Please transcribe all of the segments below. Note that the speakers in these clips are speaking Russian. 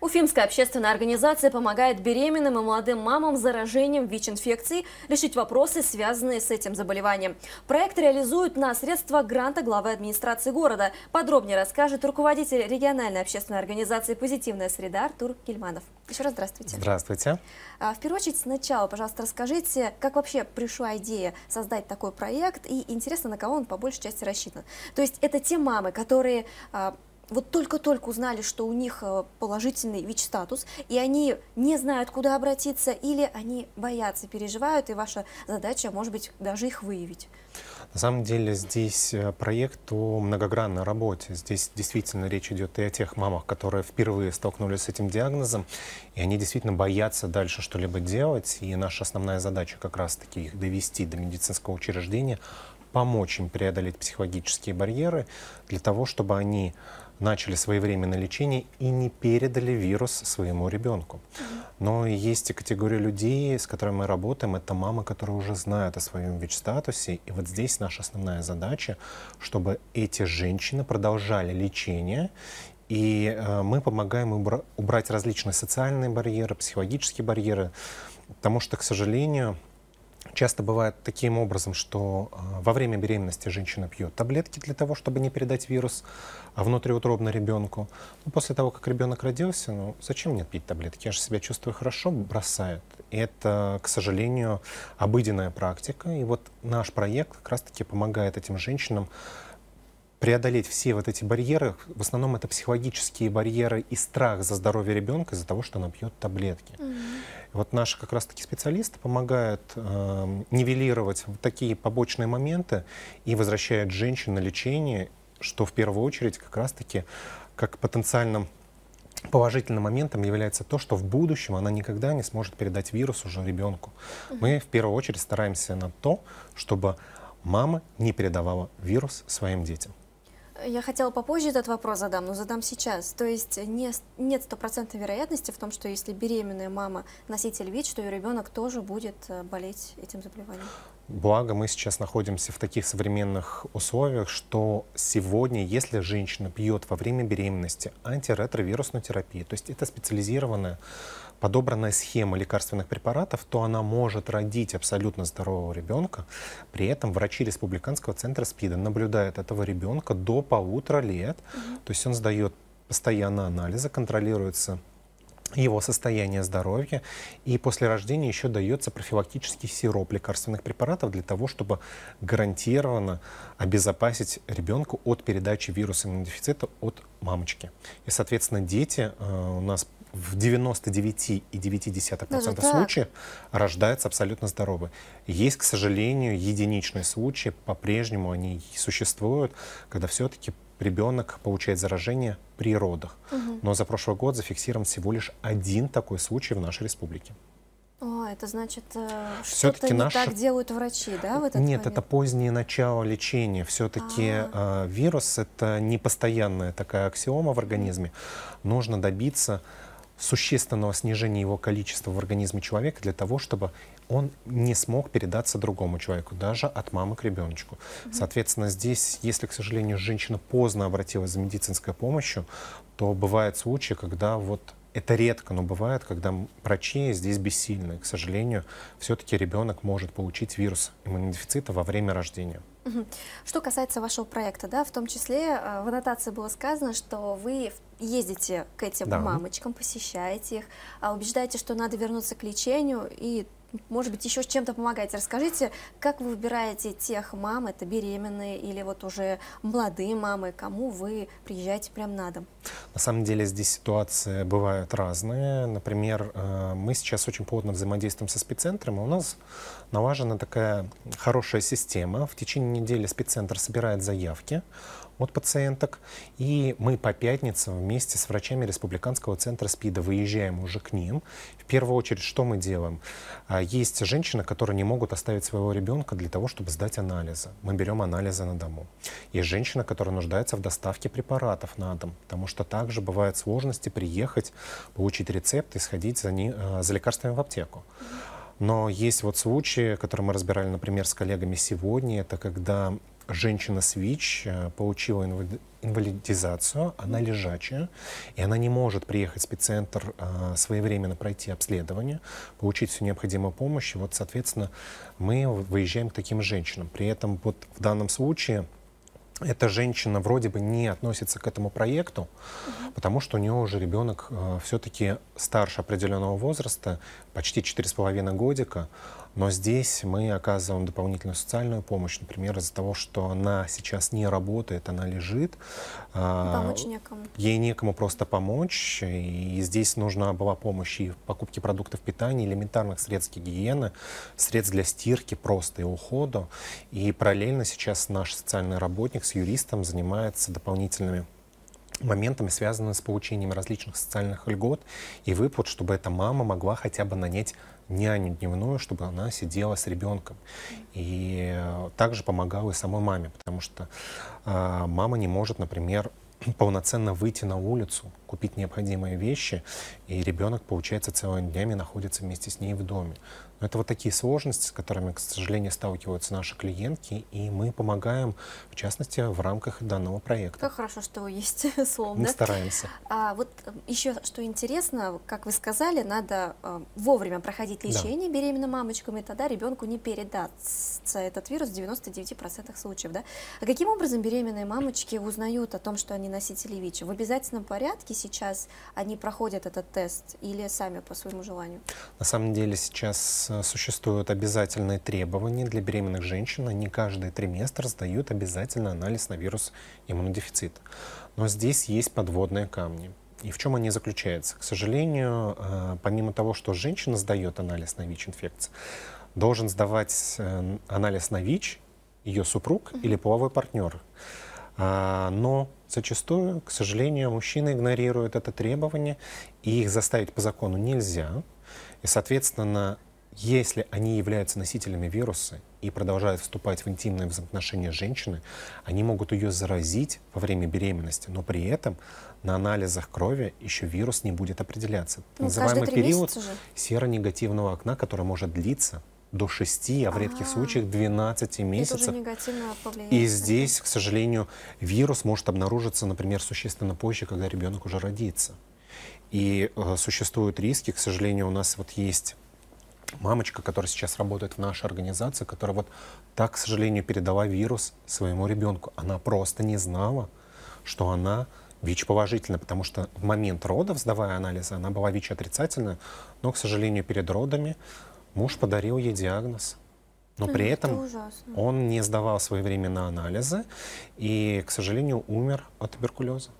Уфимская общественная организация помогает беременным и молодым мамам с заражением ВИЧ-инфекцией решить вопросы, связанные с этим заболеванием. Проект реализуют на средства гранта главы администрации города. Подробнее расскажет руководитель региональной общественной организации «Позитивная среда» Артур Гельманов. Еще раз здравствуйте. Здравствуйте. А, в первую очередь сначала, пожалуйста, расскажите, как вообще пришла идея создать такой проект и интересно, на кого он по большей части рассчитан. То есть это те мамы, которые а, вот только-только узнали, что у них э, положительный ВИЧ-статус, и они не знают, куда обратиться, или они боятся, переживают, и ваша задача, может быть, даже их выявить? На самом деле здесь э, проект о многогранной работе. Здесь действительно речь идет и о тех мамах, которые впервые столкнулись с этим диагнозом, и они действительно боятся дальше что-либо делать. И наша основная задача как раз-таки их довести до медицинского учреждения, помочь им преодолеть психологические барьеры для того, чтобы они начали своевременное лечение и не передали вирус своему ребенку. Но есть и категория людей, с которыми мы работаем, это мамы, которые уже знают о своем ВИЧ-статусе. И вот здесь наша основная задача, чтобы эти женщины продолжали лечение и э, мы помогаем убрать различные социальные барьеры, психологические барьеры, потому что, к сожалению, Часто бывает таким образом, что э, во время беременности женщина пьет таблетки для того, чтобы не передать вирус а внутриутробно ребенку. Но после того, как ребенок родился, ну зачем мне пить таблетки? Я же себя чувствую хорошо, бросает. И это, к сожалению, обыденная практика. И вот наш проект как раз-таки помогает этим женщинам преодолеть все вот эти барьеры, в основном это психологические барьеры и страх за здоровье ребенка из-за того, что она пьет таблетки. Mm Вот наши как раз-таки специалисты помогают э, нивелировать такие побочные моменты и возвращают женщин на лечение, что в первую очередь как раз-таки как потенциальным положительным моментом является то, что в будущем она никогда не сможет передать вирус уже ребенку. Mm Мы в первую очередь стараемся на то, чтобы мама не передавала вирус своим детям. Я хотела попозже этот вопрос задам, но задам сейчас. То есть не, нет стопроцентной вероятности в том, что если беременная мама носитель ВИЧ, то ее ребенок тоже будет э, болеть этим заболеванием? Благо мы сейчас находимся в таких современных условиях, что сегодня, если женщина пьет во время беременности антиретровирусную терапию, то есть это специализированная подобранная схема лекарственных препаратов, то она может родить абсолютно здорового ребенка. При этом врачи Республиканского центра СПИДа наблюдают этого ребенка до полутора лет. mm То есть он сдает постоянно анализы, контролируется его состояние здоровья. И после рождения еще дается профилактический сироп лекарственных препаратов для того, чтобы гарантированно обезопасить ребенку от передачи вируса иммунодефицита от мамочки. И, соответственно, дети э, у нас в 99,9% ну случаев рождаются абсолютно здоровы. Есть, к сожалению, единичные случаи, по-прежнему они существуют, когда все-таки ребенок получает заражение при родах. Угу. Но за прошлый год зафиксирован всего лишь один такой случай в нашей республике. О, это значит, э, что-то не наш... так делают врачи, да, в этот Нет, момент? это позднее начало лечения. Все-таки а -а -а. вирус – это непостоянная такая аксиома в организме. Нужно добиться существенного снижения его количества в организме человека для того, чтобы он не смог передаться другому человеку, даже от мамы к ребеночку. Mm -hmm. Соответственно, здесь, если, к сожалению, женщина поздно обратилась за медицинской помощью, то бывают случаи, когда вот это редко, но бывает, когда врачи здесь бессильны. к сожалению, все-таки ребенок может получить вирус иммунодефицита во время рождения. Что касается вашего проекта, да, в том числе э, в аннотации было сказано, что вы в ездите к этим да. мамочкам, посещаете их, а, убеждаете, что надо вернуться к лечению и, может быть, еще с чем-то помогаете. Расскажите, как вы выбираете тех мам, это беременные или вот уже молодые мамы, кому вы приезжаете прям на дом? На самом деле здесь ситуации бывают разные. Например, э, мы сейчас очень плотно взаимодействуем со спеццентром, и у нас налажена такая хорошая система. В течение недели спеццентр собирает заявки, от пациенток. И мы по пятницам вместе с врачами Республиканского центра СПИДа выезжаем уже к ним. В первую очередь, что мы делаем? А, есть женщины, которые не могут оставить своего ребенка для того, чтобы сдать анализы. Мы берем анализы на дому. Есть женщина, которая нуждается в доставке препаратов на дом, потому что также бывают сложности приехать, получить рецепт и сходить за, не, а, за лекарствами в аптеку. Но есть вот случаи, которые мы разбирали, например, с коллегами сегодня, это когда женщина с ВИЧ э, получила инвалидизацию, она лежачая, и она не может приехать в спеццентр э, своевременно пройти обследование, получить всю необходимую помощь. И вот, соответственно, мы выезжаем к таким женщинам. При этом вот в данном случае эта женщина вроде бы не относится к этому проекту, угу. потому что у нее уже ребенок э, все-таки старше определенного возраста, почти 4,5 годика, но здесь мы оказываем дополнительную социальную помощь, например, из-за того, что она сейчас не работает, она лежит. А, помочь некому. Ей некому просто помочь. И здесь нужна была помощь и в покупке продуктов питания, элементарных средств гигиены, средств для стирки просто и ухода. И параллельно сейчас наш социальный работник с юристом занимается дополнительными моментами, связанными с получением различных социальных льгот и выплат, чтобы эта мама могла хотя бы нанять няню дневную, чтобы она сидела с ребенком. И э, также помогала и самой маме, потому что э, мама не может, например, полноценно выйти на улицу, купить необходимые вещи, и ребенок, получается, целыми днями находится вместе с ней в доме. Но это вот такие сложности, с которыми, к сожалению, сталкиваются наши клиентки, и мы помогаем, в частности, в рамках данного проекта. Как хорошо, что есть слово. Мы да? стараемся. А, вот э, еще что интересно, как вы сказали, надо э, вовремя проходить лечение да. беременным мамочкам, и тогда ребенку не передастся этот вирус в 99% случаев. Да? А каким образом беременные мамочки узнают о том, что они они носители ВИЧ, в обязательном порядке сейчас они проходят этот тест или сами по своему желанию? На самом деле сейчас э, существуют обязательные требования для беременных женщин. Они каждый триместр сдают обязательно анализ на вирус иммунодефицита. Но здесь есть подводные камни. И в чем они заключаются? К сожалению, э, помимо того, что женщина сдает анализ на ВИЧ-инфекцию, должен сдавать э, анализ на ВИЧ ее супруг или половой партнер. А, но зачастую, к сожалению, мужчины игнорируют это требование, и их заставить по закону нельзя. И, соответственно, если они являются носителями вируса и продолжают вступать в интимные взаимоотношения с женщиной, они могут ее заразить во время беременности, но при этом на анализах крови еще вирус не будет определяться. Ну, называемый период серонегативного окна, который может длиться до 6, а в редких а, случаях 12 месяцев. И здесь, к сожалению, вирус может обнаружиться, например, существенно позже, когда ребенок уже родится. И э, существуют риски, к сожалению, у нас вот есть мамочка, которая сейчас работает в нашей организации, которая вот так, к сожалению, передала вирус своему ребенку. Она просто не знала, что она ВИЧ положительная, потому что в момент родов, сдавая анализы, она была ВИЧ отрицательная, но, к сожалению, перед родами Муж подарил ей диагноз. Но при Это этом ужасно. он не сдавал своевременно анализы и, к сожалению, умер от туберкулеза.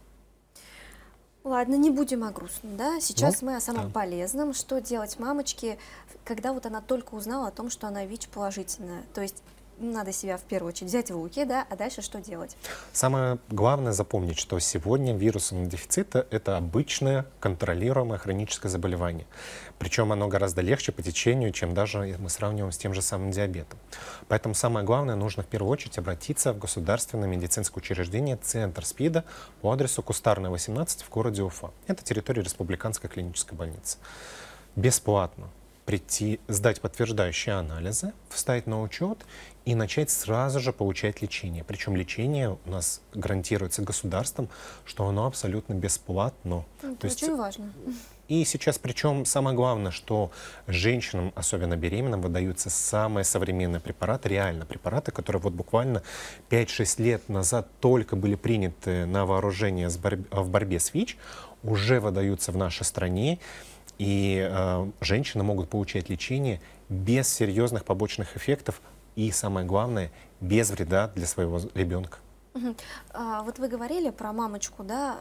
Ладно, не будем о грустном, да? Сейчас ну, мы о самом да. полезном. Что делать мамочке, когда вот она только узнала о том, что она ВИЧ положительная? То есть надо себя в первую очередь взять в руки, да, а дальше что делать? Самое главное запомнить, что сегодня вирусный дефицита это обычное контролируемое хроническое заболевание. Причем оно гораздо легче по течению, чем даже мы сравниваем с тем же самым диабетом. Поэтому самое главное, нужно в первую очередь обратиться в государственное медицинское учреждение Центр СПИДа по адресу Кустарная, 18 в городе Уфа. Это территория Республиканской клинической больницы. Бесплатно прийти, сдать подтверждающие анализы, встать на учет и начать сразу же получать лечение. Причем лечение у нас гарантируется государством, что оно абсолютно бесплатно. Ну, это То очень есть... важно. И сейчас, причем самое главное, что женщинам, особенно беременным, выдаются самые современные препараты, реально препараты, которые вот буквально 5-6 лет назад только были приняты на вооружение в борьбе с ВИЧ, уже выдаются в нашей стране. И э, женщины могут получать лечение без серьезных побочных эффектов и, самое главное, без вреда для своего ребенка. А, вот вы говорили про мамочку, да,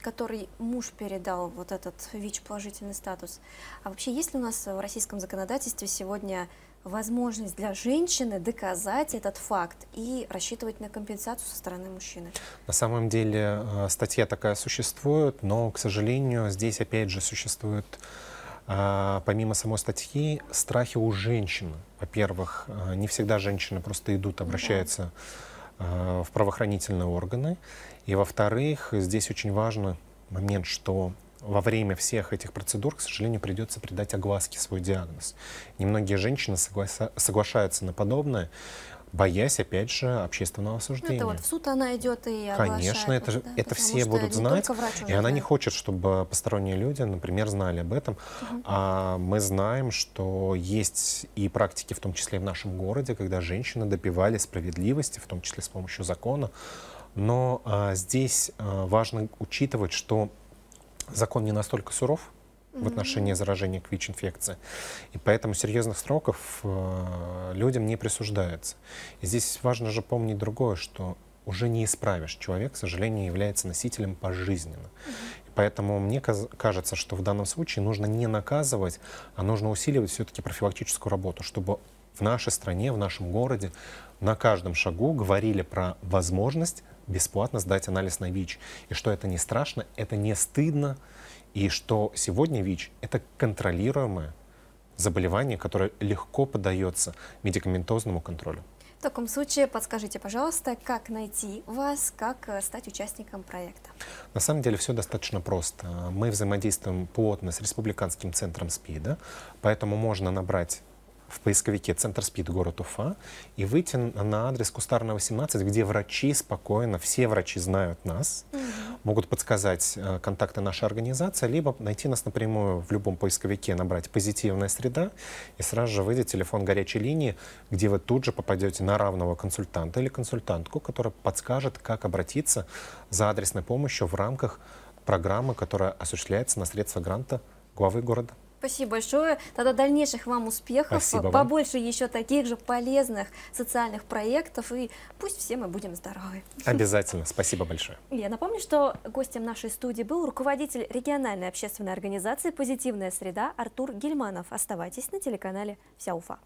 которой муж передал вот этот ВИЧ-положительный статус. А вообще есть ли у нас в российском законодательстве сегодня возможность для женщины доказать этот факт и рассчитывать на компенсацию со стороны мужчины? На самом деле а, статья такая существует, но, к сожалению, здесь опять же существует а, помимо самой статьи страхи у женщин. Во-первых, не всегда женщины просто идут, обращаются да Э, в правоохранительные органы. И, во-вторых, здесь очень важно момент, что во время всех этих процедур, к сожалению, придется придать огласке свой диагноз. Немногие женщины согла... соглашаются на подобное, боясь, опять же, общественного ну, осуждения. Это вот в суд она идет и Конечно, это, да? это все будут знать, и уже, она да. не хочет, чтобы посторонние люди, например, знали об этом. Угу. А мы знаем, что есть и практики, в том числе и в нашем городе, когда женщины допивали справедливости, в том числе с помощью закона. Но а, здесь а, важно учитывать, что закон не настолько суров, в отношении заражения к ВИЧ-инфекции. И поэтому серьезных сроков э, людям не присуждается. И здесь важно же помнить другое, что уже не исправишь. Человек, к сожалению, является носителем пожизненно. поэтому мне кажется, что в данном случае нужно не наказывать, а нужно усиливать все-таки профилактическую работу, чтобы в нашей стране, в нашем городе на каждом шагу говорили про возможность бесплатно сдать анализ на ВИЧ. И что это не страшно, это не стыдно, и что сегодня ВИЧ — это контролируемое заболевание, которое легко поддается медикаментозному контролю. В таком случае подскажите, пожалуйста, как найти вас, как э, стать участником проекта? На самом деле все достаточно просто. Мы взаимодействуем плотно с Республиканским центром СПИДа, поэтому можно набрать в поисковике «Центр СПИД. Город Уфа» и выйти на адрес Кустарная 18, где врачи спокойно, все врачи знают нас, угу. могут подсказать э, контакты нашей организации, либо найти нас напрямую в любом поисковике, набрать «Позитивная среда» и сразу же выйдет телефон горячей линии, где вы тут же попадете на равного консультанта или консультантку, которая подскажет, как обратиться за адресной помощью в рамках программы, которая осуществляется на средства гранта главы города. Спасибо большое. Тогда дальнейших вам успехов, Спасибо побольше вам. еще таких же полезных социальных проектов. И пусть все мы будем здоровы. Обязательно. Спасибо большое. Я напомню, что гостем нашей студии был руководитель региональной общественной организации «Позитивная среда» Артур Гельманов. Оставайтесь на телеканале «Вся Уфа».